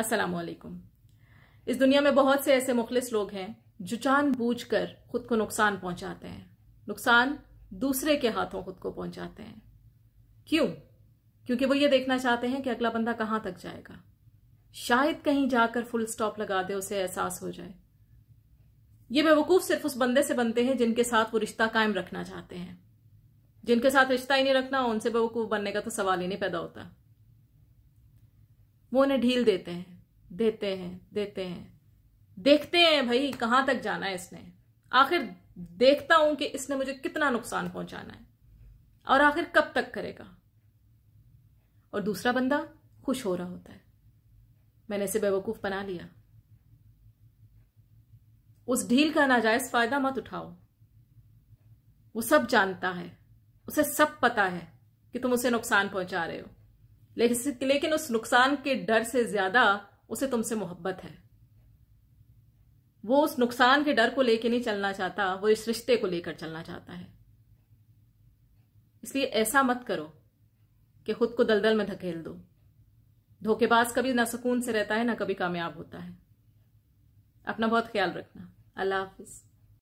असलकुम इस दुनिया में बहुत से ऐसे मुखलिस लोग हैं जो जान बूझ कर खुद को नुकसान पहुंचाते हैं नुकसान दूसरे के हाथों खुद को पहुंचाते हैं क्यों क्योंकि वो ये देखना चाहते हैं कि अगला बंदा कहां तक जाएगा शायद कहीं जाकर फुल स्टॉप लगा दे उसे एहसास हो जाए ये बेवकूफ सिर्फ उस बंदे से बनते हैं जिनके साथ वो रिश्ता कायम रखना चाहते हैं जिनके साथ रिश्ता ही नहीं रखना उनसे बेवकूफ बनने का तो सवाल ही नहीं पैदा होता वो उन्हें ढील देते हैं देते हैं देते हैं देखते हैं भाई कहाँ तक जाना है इसने आखिर देखता हूं कि इसने मुझे कितना नुकसान पहुंचाना है और आखिर कब तक करेगा और दूसरा बंदा खुश हो रहा होता है मैंने इसे बेवकूफ बना लिया उस ढील का नाजायज फायदा मत उठाओ वो सब जानता है उसे सब पता है कि तुम उसे नुकसान पहुंचा रहे हो लेकिन उस नुकसान के डर से ज्यादा उसे तुमसे मोहब्बत है वो उस नुकसान के डर को लेकर नहीं चलना चाहता वो इस रिश्ते को लेकर चलना चाहता है इसलिए ऐसा मत करो कि खुद को दलदल में धकेल दो धोखेबाज कभी ना सुकून से रहता है ना कभी कामयाब होता है अपना बहुत ख्याल रखना अल्लाह हाफिज़